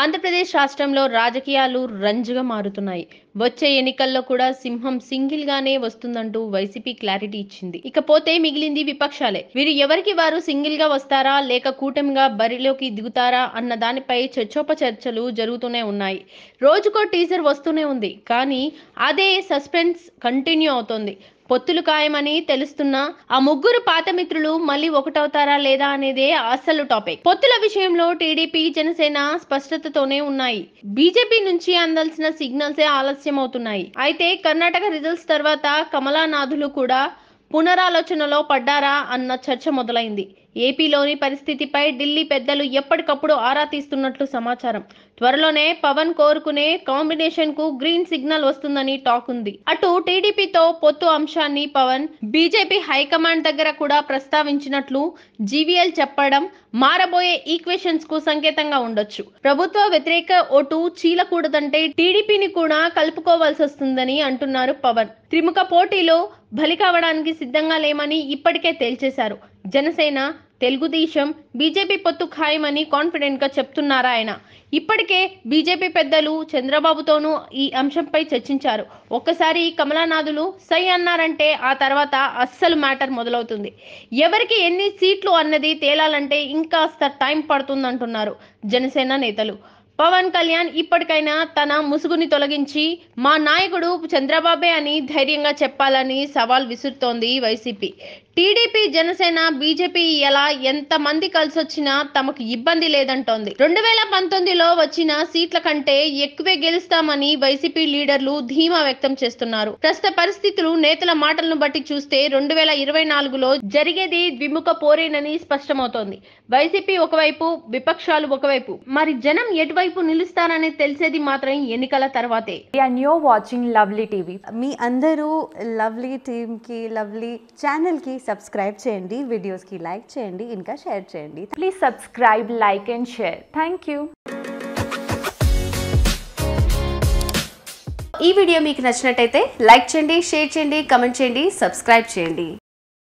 ఆంధ్రప్రదేశ్ రాష్ట్రంలో రాజకీయాలు రంజుగా మారుతున్నాయి వచ్చే ఎన్నికల్లో కూడా సింహం సింగిల్ గానే వస్తుందంటూ వైసీపీ క్లారిటీ ఇచ్చింది ఇకపోతే మిగిలింది విపక్షాలే వీరు ఎవరికి వారు సింగిల్ గా వస్తారా లేక కూటమిగా బరిలోకి దిగుతారా అన్న దానిపై చర్చోప చర్చలు జరుగుతూనే ఉన్నాయి రోజుకో టీజర్ వస్తూనే ఉంది కానీ అదే సస్పెన్స్ కంటిన్యూ అవుతోంది పొత్తులు ఖాయమని తెలుస్తున్నా ఆ ముగ్గురు పాతమిత్రులు మళ్ళీ ఒకటవుతారా లేదా అనేదే అసలు టాపిక్ పొత్తుల విషయంలో టీడీపీ జనసేన స్పష్టతతోనే ఉన్నాయి బీజేపీ నుంచి అందాల్సిన సిగ్నల్సే ఆలస్యం అవుతున్నాయి అయితే కర్ణాటక రిజల్ట్స్ తర్వాత కమలానాథులు కూడా పునరాలోచనలో పడ్డారా అన్న చర్చ మొదలైంది ఏపీలోని పరిస్థితిపై ఢిల్లీ పెద్దలు ఎప్పటికప్పుడు ఆరా తీస్తున్నట్లు సమాచారం త్వరలోనే పవన్ కోరుకునే కాంబినేషన్ కు గ్రీన్ సిగ్నల్ వస్తుందని టాక్ ఉంది అటు టీడీపీతో పొత్తు అంశాన్ని పవన్ బీజేపీ హైకమాండ్ దగ్గర కూడా ప్రస్తావించినట్లు జీవీఎల్ చెప్పడం మారబోయే ఈక్వేషన్స్ కు సంకేతంగా ఉండొచ్చు ప్రభుత్వ వ్యతిరేక ఓటు చీలకూడదంటే టీడీపీని కూడా కలుపుకోవాల్సి వస్తుందని అంటున్నారు పవన్ త్రిముఖ పోటీలో బలి కావడానికి సిద్ధంగా లేమని ఇప్పటికే తేల్చేశారు జనసేన తెలుగుదేశం బీజేపీ పొత్తు ఖాయమని కాన్ఫిడెంట్గా చెప్తున్నారా ఆయన ఇప్పటికే బీజేపీ పెద్దలు చంద్రబాబుతోనూ ఈ అంశంపై చర్చించారు ఒక్కసారి కమలానాథులు సై అన్నారంటే ఆ తర్వాత అస్సలు మ్యాటర్ మొదలవుతుంది ఎవరికి ఎన్ని సీట్లు అన్నది తేలాలంటే ఇంకాస్త టైం పడుతుందంటున్నారు జనసేన నేతలు పవన్ కళ్యాణ్ ఇప్పటికైనా తన ముసుగుని తొలగించి మా నాయకుడు చంద్రబాబే అని ధైర్యంగా చెప్పాలని సవాల్ విసురుతోంది వైసీపీ టీడీపీ జనసేన బీజేపీ ఎలా ఎంతమంది కలిసి వచ్చినా తమకు ఇబ్బంది లేదంటోంది రెండు వేల పంతొమ్మిదిలో వచ్చిన సీట్ల కంటే ఎక్కువే గెలుస్తామని వైసీపీ లీడర్లు ధీమా వ్యక్తం చేస్తున్నారు ప్రస్తుత పరిస్థితులు నేతల మాటలను బట్టి చూస్తే రెండు వేల ఇరవై నాలుగులో జరిగేది ద్విముఖ పోరేనని స్పష్టమవుతోంది వైసీపీ ఒకవైపు విపక్షాలు ఒకవైపు మరి జనం ఎటువైపు వైపు నిలుస్తానని తెలిసేది మాత్రం ఎన్నికల తర్వాతే and you're watching lovely TV మీ అందరూ లవ్లీ టీమ్కి లవ్లీ ఛానల్ కి సబ్స్క్రైబ్ చేయండి వీడియోస్కి లైక్ చేయండి ఇంకా షేర్ చేయండి please subscribe like and share thank you ఈ వీడియో మీకు నచ్చినట్టయితే లైక్ చేయండి షేర్ చేయండి కమెంట్ చేయండి సబ్స్క్రైబ్ చేయండి